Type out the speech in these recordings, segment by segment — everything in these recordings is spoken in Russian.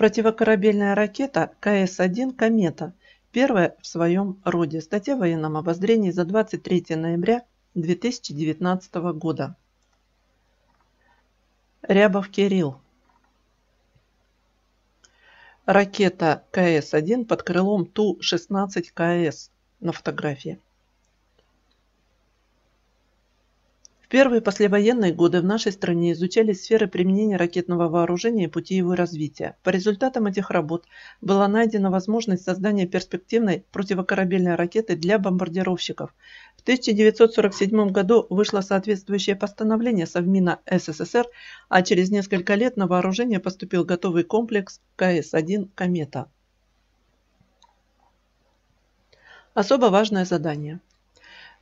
Противокорабельная ракета КС-1 «Комета» первая в своем роде. Статья в военном обозрении за 23 ноября 2019 года. Рябов Кирилл. Ракета КС-1 под крылом Ту-16КС на фотографии. первые послевоенные годы в нашей стране изучались сферы применения ракетного вооружения и пути его развития. По результатам этих работ была найдена возможность создания перспективной противокорабельной ракеты для бомбардировщиков. В 1947 году вышло соответствующее постановление Совмина СССР, а через несколько лет на вооружение поступил готовый комплекс КС-1 «Комета». Особо важное задание –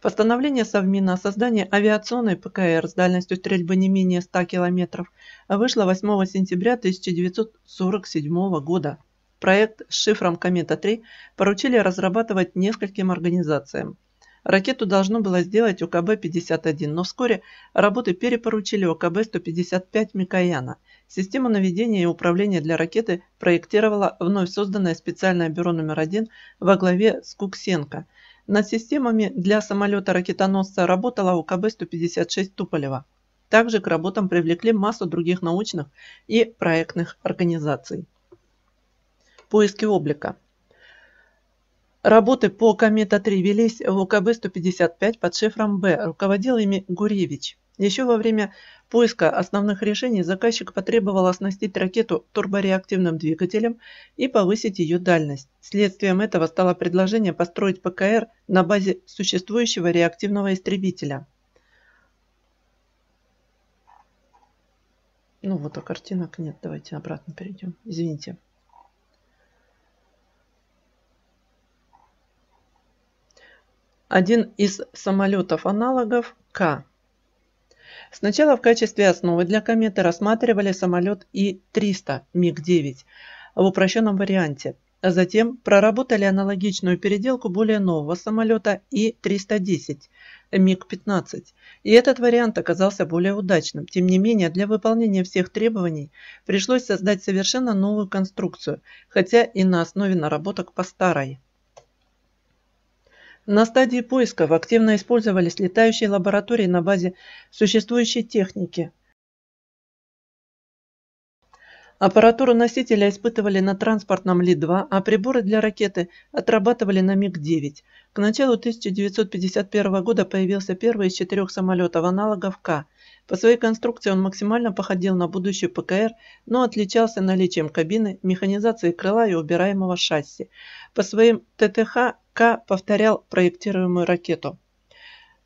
Постановление Совмина о создании авиационной ПКР с дальностью стрельбы не менее 100 км вышло 8 сентября 1947 года. Проект с шифром «Комета-3» поручили разрабатывать нескольким организациям. Ракету должно было сделать ОКБ-51, но вскоре работы перепоручили ОКБ-155 «Микояна». Систему наведения и управления для ракеты проектировала вновь созданное специальное бюро номер 1 во главе с Куксенко – над системами для самолета-ракетоносца работала УКБ-156 Туполева. Также к работам привлекли массу других научных и проектных организаций. Поиски облика. Работы по «Комета-3» велись в УКБ-155 под шифром «Б», руководил ими Гуревич. Еще во время поиска основных решений заказчик потребовал оснастить ракету турбореактивным двигателем и повысить ее дальность. Следствием этого стало предложение построить ПКР на базе существующего реактивного истребителя. Ну вот, а картинок нет. Давайте обратно перейдем. Извините. Один из самолетов-аналогов К Сначала в качестве основы для кометы рассматривали самолет И-300 МиГ-9 в упрощенном варианте. а Затем проработали аналогичную переделку более нового самолета И-310 МиГ-15. И этот вариант оказался более удачным. Тем не менее, для выполнения всех требований пришлось создать совершенно новую конструкцию, хотя и на основе наработок по старой. На стадии поисков активно использовались летающие лаборатории на базе существующей техники. Аппаратуру носителя испытывали на транспортном Ли-2, а приборы для ракеты отрабатывали на МиГ-9. К началу 1951 года появился первый из четырех самолетов аналогов К. По своей конструкции он максимально походил на будущую ПКР, но отличался наличием кабины, механизацией крыла и убираемого шасси. По своим ТТХ к повторял проектируемую ракету.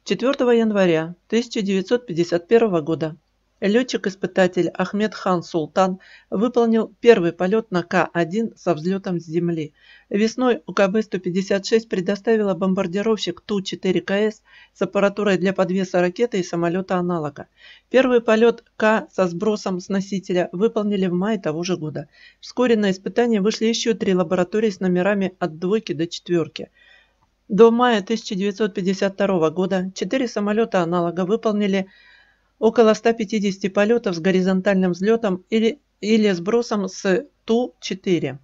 4 января 1951 года летчик-испытатель Ахмед Хан Султан выполнил первый полет на К-1 со взлетом с земли. Весной УКБ-156 предоставила бомбардировщик Ту-4КС с аппаратурой для подвеса ракеты и самолета-аналога. Первый полет К со сбросом с носителя выполнили в мае того же года. Вскоре на испытание вышли еще три лаборатории с номерами от двойки до четверки – до мая 1952 года четыре самолета аналога выполнили около 150 полетов с горизонтальным взлетом или, или сбросом с Ту-4.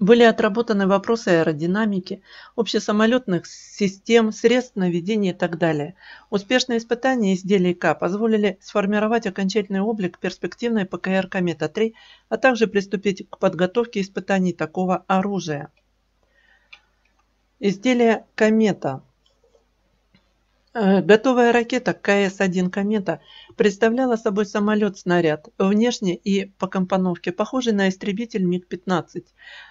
Были отработаны вопросы аэродинамики, общесамолетных систем, средств наведения и так далее. Успешные испытания изделий К позволили сформировать окончательный облик перспективной ПКР «Комета-3», а также приступить к подготовке испытаний такого оружия. Изделие «Комета». Э, готовая ракета КС-1 «Комета» представляла собой самолет-снаряд, внешне и по компоновке похожий на истребитель МиГ-15.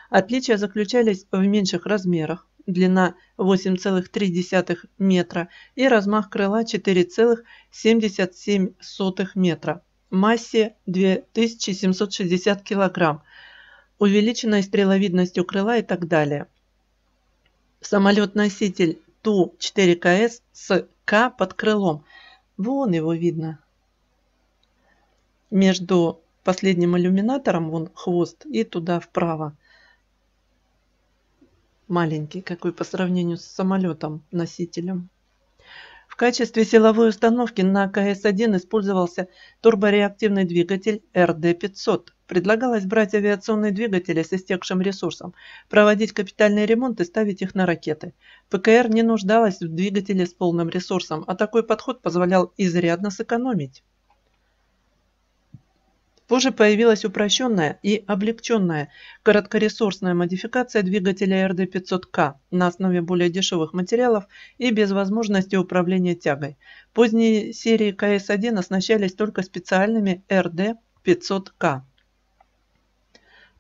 Отличия заключались в меньших размерах, длина 8,3 метра и размах крыла 4,77 метра, массе 2760 кг, увеличенной стреловидностью крыла и так далее – Самолет-носитель Ту-4КС с К под крылом. Вон его видно. Между последним иллюминатором, вон хвост, и туда вправо. Маленький какой по сравнению с самолетом-носителем. В качестве силовой установки на КС-1 использовался турбореактивный двигатель РД-500 Предлагалось брать авиационные двигатели с истекшим ресурсом, проводить капитальный ремонт и ставить их на ракеты. ПКР не нуждалась в двигателе с полным ресурсом, а такой подход позволял изрядно сэкономить. Позже появилась упрощенная и облегченная короткоресурсная модификация двигателя рд 500 к на основе более дешевых материалов и без возможности управления тягой. Поздние серии КС-1 оснащались только специальными рд 500 к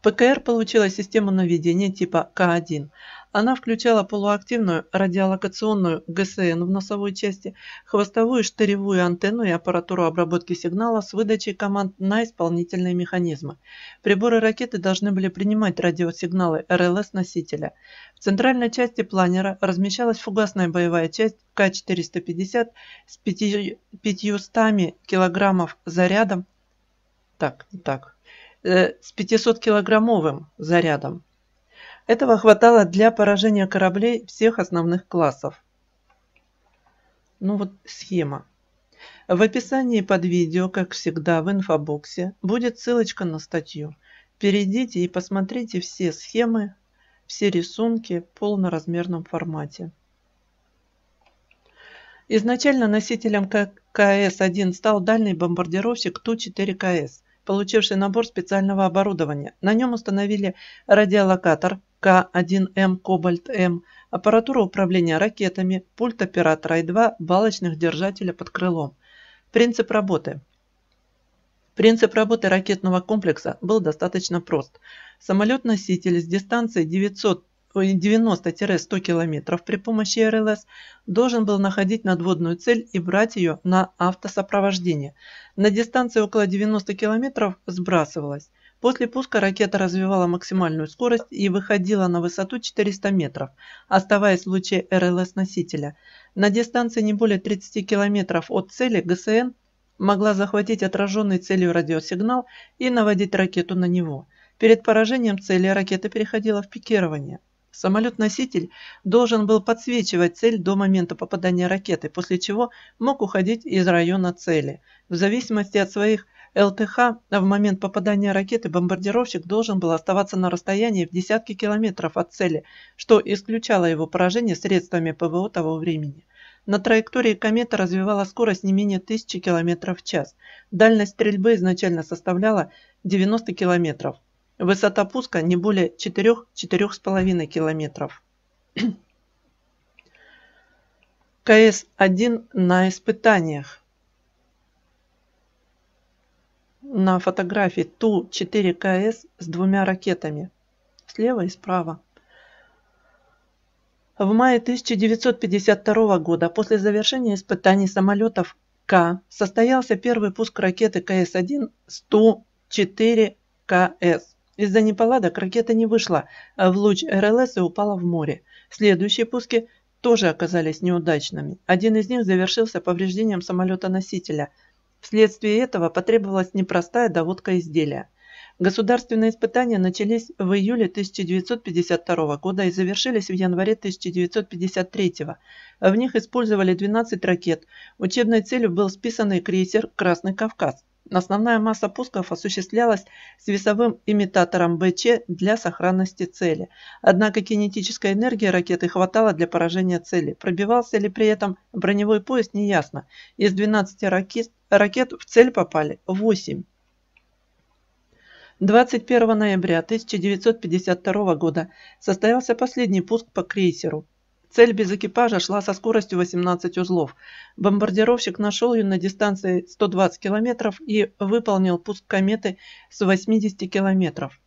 ПКР получила систему наведения типа К1. Она включала полуактивную радиолокационную ГСН в носовой части, хвостовую штыревую антенну и аппаратуру обработки сигнала с выдачей команд на исполнительные механизмы. Приборы ракеты должны были принимать радиосигналы РЛС-носителя. В центральной части планера размещалась фугасная боевая часть К-450 с 500 килограммов зарядом. Так, так, Э, с 500-килограммовым зарядом. Этого хватало для поражения кораблей всех основных классов. Ну вот схема. В описании под видео, как всегда, в инфобоксе будет ссылочка на статью. Перейдите и посмотрите все схемы, все рисунки в полноразмерном формате. Изначально носителем КС-1 стал дальний бомбардировщик Ту-4КС – получивший набор специального оборудования. На нем установили радиолокатор К1М Кобальт-М, аппаратуру управления ракетами, пульт оператора и два балочных держателя под крылом. Принцип работы. Принцип работы ракетного комплекса был достаточно прост. Самолет-носитель с дистанции 900 90-100 километров при помощи РЛС, должен был находить надводную цель и брать ее на автосопровождение. На дистанции около 90 километров сбрасывалась. После пуска ракета развивала максимальную скорость и выходила на высоту 400 метров, оставаясь в луче РЛС-носителя. На дистанции не более 30 километров от цели ГСН могла захватить отраженный целью радиосигнал и наводить ракету на него. Перед поражением цели ракета переходила в пикирование. Самолет-носитель должен был подсвечивать цель до момента попадания ракеты, после чего мог уходить из района цели. В зависимости от своих ЛТХ в момент попадания ракеты бомбардировщик должен был оставаться на расстоянии в десятки километров от цели, что исключало его поражение средствами ПВО того времени. На траектории комета развивала скорость не менее 1000 км в час. Дальность стрельбы изначально составляла 90 км. Высота пуска не более 4-4,5 км. КС-1 на испытаниях. На фотографии Ту-4КС с двумя ракетами. Слева и справа. В мае 1952 года после завершения испытаний самолетов К состоялся первый пуск ракеты КС-1 Ту-4КС из-за неполадок ракета не вышла, а в луч РЛС и упала в море. Следующие пуски тоже оказались неудачными. Один из них завершился повреждением самолета-носителя. Вследствие этого потребовалась непростая доводка изделия. Государственные испытания начались в июле 1952 года и завершились в январе 1953. В них использовали 12 ракет. Учебной целью был списанный крейсер «Красный Кавказ». Основная масса пусков осуществлялась с весовым имитатором БЧ для сохранности цели. Однако кинетической энергии ракеты хватало для поражения цели. Пробивался ли при этом броневой пояс, неясно. Из 12 ракет, ракет в цель попали 8. 21 ноября 1952 года состоялся последний пуск по крейсеру. Цель без экипажа шла со скоростью 18 узлов. Бомбардировщик нашел ее на дистанции 120 километров и выполнил пуск кометы с 80 километров.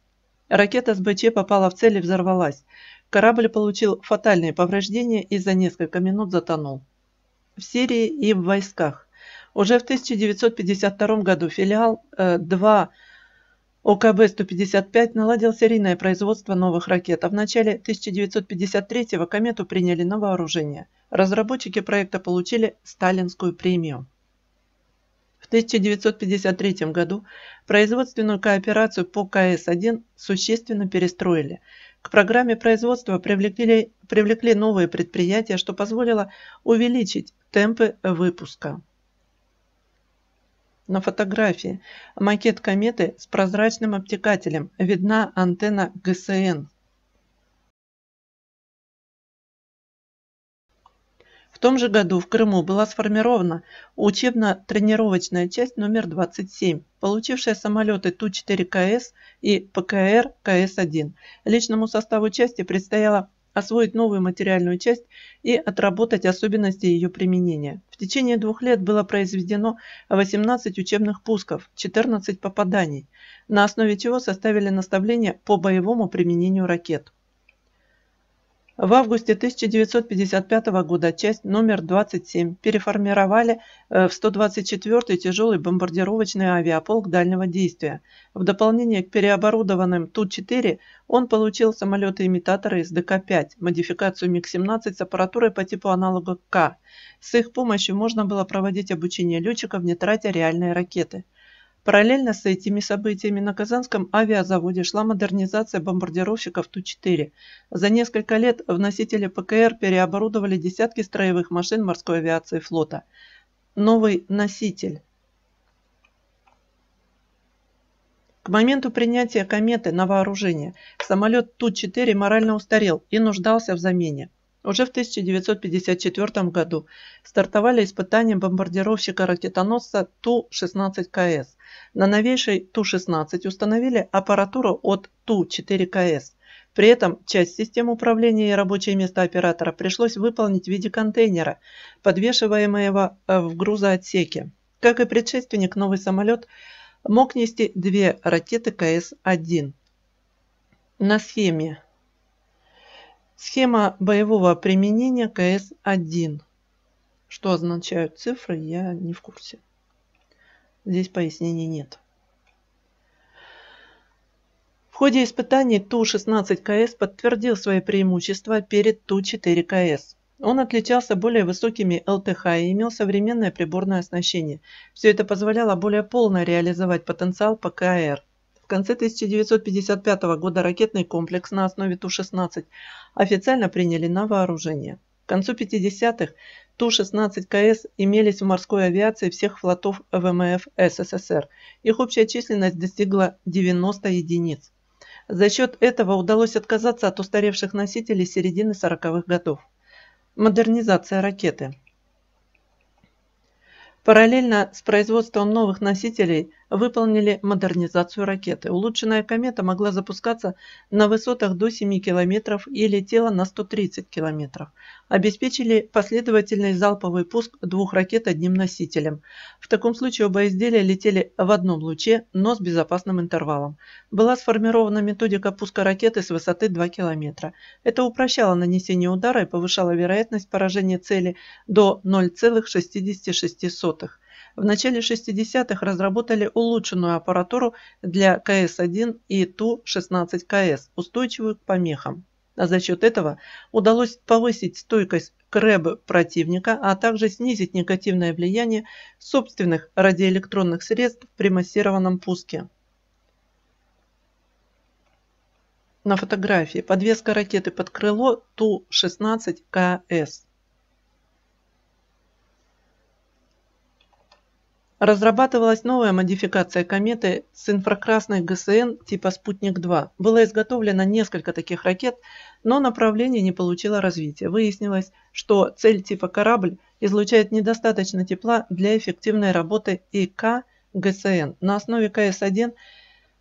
Ракета с БЧ попала в цель и взорвалась. Корабль получил фатальные повреждения и за несколько минут затонул. В Сирии и в войсках. Уже в 1952 году филиал э, 2 ОКБ-155 наладил серийное производство новых ракет, а в начале 1953-го комету приняли на вооружение. Разработчики проекта получили Сталинскую премию. В 1953 году производственную кооперацию по КС-1 существенно перестроили. К программе производства привлекли, привлекли новые предприятия, что позволило увеличить темпы выпуска. На фотографии макет кометы с прозрачным обтекателем. Видна антенна ГСН. В том же году в Крыму была сформирована учебно-тренировочная часть номер 27, получившая самолеты Ту-4КС и ПКР КС-1. Личному составу части предстояло освоить новую материальную часть и отработать особенности ее применения. В течение двух лет было произведено 18 учебных пусков, 14 попаданий, на основе чего составили наставления по боевому применению ракет. В августе 1955 года часть номер 27 переформировали э, в 124-й тяжелый бомбардировочный авиаполк дальнего действия. В дополнение к переоборудованным Ту-4 он получил самолеты-имитаторы из ДК-5, модификацию МиГ-17 с аппаратурой по типу аналога К. С их помощью можно было проводить обучение летчиков, не тратя реальные ракеты. Параллельно с этими событиями на Казанском авиазаводе шла модернизация бомбардировщиков Ту-4. За несколько лет в носители ПКР переоборудовали десятки строевых машин морской авиации флота. Новый носитель. К моменту принятия кометы на вооружение самолет Ту-4 морально устарел и нуждался в замене. Уже в 1954 году стартовали испытания бомбардировщика-ракетоносца Ту-16КС. На новейшей Ту-16 установили аппаратуру от Ту-4КС. При этом часть систем управления и рабочее место оператора пришлось выполнить в виде контейнера, подвешиваемого э, в грузоотсеке. Как и предшественник, новый самолет мог нести две ракеты КС-1. На схеме Схема боевого применения КС-1. Что означают цифры, я не в курсе. Здесь пояснений нет. В ходе испытаний Ту-16КС подтвердил свои преимущества перед Ту-4КС. Он отличался более высокими ЛТХ и имел современное приборное оснащение. Все это позволяло более полно реализовать потенциал ПКР. По в конце 1955 года ракетный комплекс на основе Ту-16 официально приняли на вооружение. К концу 50-х Ту-16КС имелись в морской авиации всех флотов ВМФ СССР. Их общая численность достигла 90 единиц. За счет этого удалось отказаться от устаревших носителей середины 40-х годов. Модернизация ракеты. Параллельно с производством новых носителей выполнили модернизацию ракеты. Улучшенная комета могла запускаться на высотах до 7 км и летела на 130 км. Обеспечили последовательный залповый пуск двух ракет одним носителем. В таком случае оба изделия летели в одном луче, но с безопасным интервалом. Была сформирована методика пуска ракеты с высоты 2 км. Это упрощало нанесение удара и повышало вероятность поражения цели до 0,66 в начале 60-х разработали улучшенную аппаратуру для КС-1 и Ту-16КС, устойчивую к помехам. А за счет этого удалось повысить стойкость к противника, а также снизить негативное влияние собственных радиоэлектронных средств при массированном пуске. На фотографии подвеска ракеты под крыло Ту-16КС. Разрабатывалась новая модификация кометы с инфракрасной ГСН типа «Спутник-2». Было изготовлено несколько таких ракет, но направление не получило развития. Выяснилось, что цель типа «Корабль» излучает недостаточно тепла для эффективной работы ИК ГСН. На основе КС-1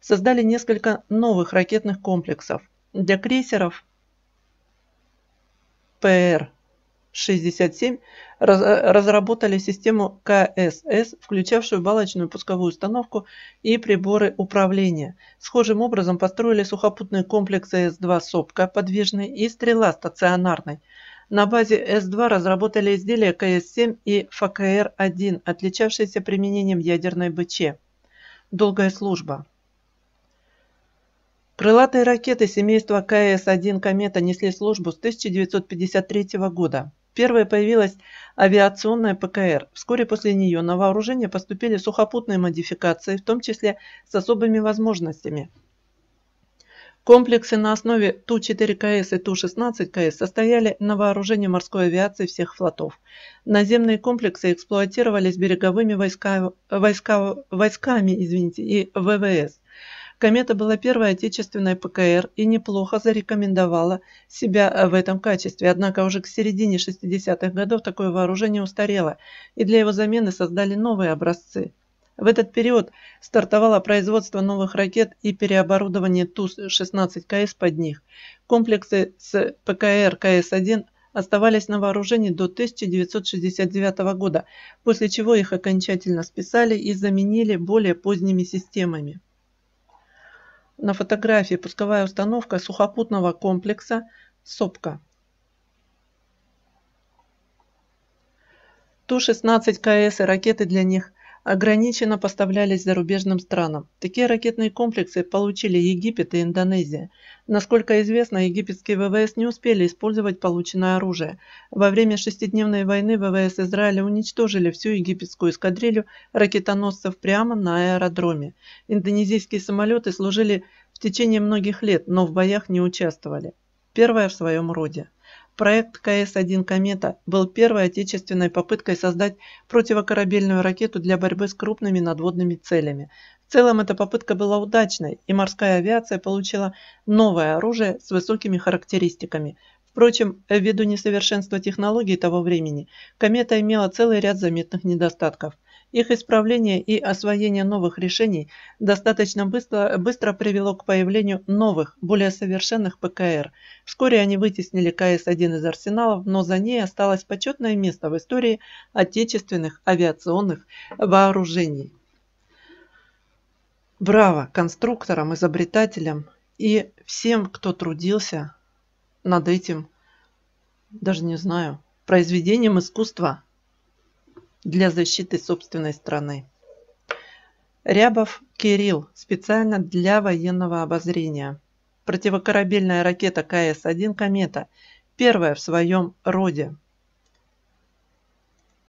создали несколько новых ракетных комплексов для крейсеров ПР 67 раз, разработали систему КСС, включавшую балочную пусковую установку и приборы управления. Схожим образом построили сухопутные комплексы С-2 «Сопка» подвижный и «Стрела» стационарный. На базе С-2 разработали изделия КС-7 и ФКР-1, отличавшиеся применением ядерной БЧ. Долгая служба. Крылатые ракеты семейства КС-1 «Комета» несли службу с 1953 года. Первой появилась авиационная ПКР. Вскоре после нее на вооружение поступили сухопутные модификации, в том числе с особыми возможностями. Комплексы на основе Ту-4КС и Ту-16КС состояли на вооружении морской авиации всех флотов. Наземные комплексы эксплуатировались береговыми войска, войска, войсками извините, и ВВС. Комета была первой отечественной ПКР и неплохо зарекомендовала себя э, в этом качестве, однако уже к середине 60-х годов такое вооружение устарело, и для его замены создали новые образцы. В этот период стартовало производство новых ракет и переоборудование ту 16 кс под них. Комплексы с ПКР КС-1 оставались на вооружении до 1969 года, после чего их окончательно списали и заменили более поздними системами. На фотографии пусковая установка сухопутного комплекса «Сопка». Ту-16КС и ракеты для них ограниченно поставлялись зарубежным странам. Такие ракетные комплексы получили Египет и Индонезия. Насколько известно, египетские ВВС не успели использовать полученное оружие. Во время шестидневной войны ВВС Израиля уничтожили всю египетскую эскадрилью ракетоносцев прямо на аэродроме. Индонезийские самолеты служили в течение многих лет, но в боях не участвовали первая в своем роде. Проект КС-1 «Комета» был первой отечественной попыткой создать противокорабельную ракету для борьбы с крупными надводными целями. В целом эта попытка была удачной, и морская авиация получила новое оружие с высокими характеристиками. Впрочем, ввиду несовершенства технологий того времени, «Комета» имела целый ряд заметных недостатков – их исправление и освоение новых решений достаточно быстро, быстро привело к появлению новых, более совершенных ПКР. Вскоре они вытеснили КС-1 из арсеналов, но за ней осталось почетное место в истории отечественных авиационных вооружений. Браво конструкторам, изобретателям и всем, кто трудился над этим, даже не знаю, произведением искусства для защиты собственной страны. Рябов Кирилл специально для военного обозрения. Противокорабельная ракета КС-1 «Комета» первая в своем роде.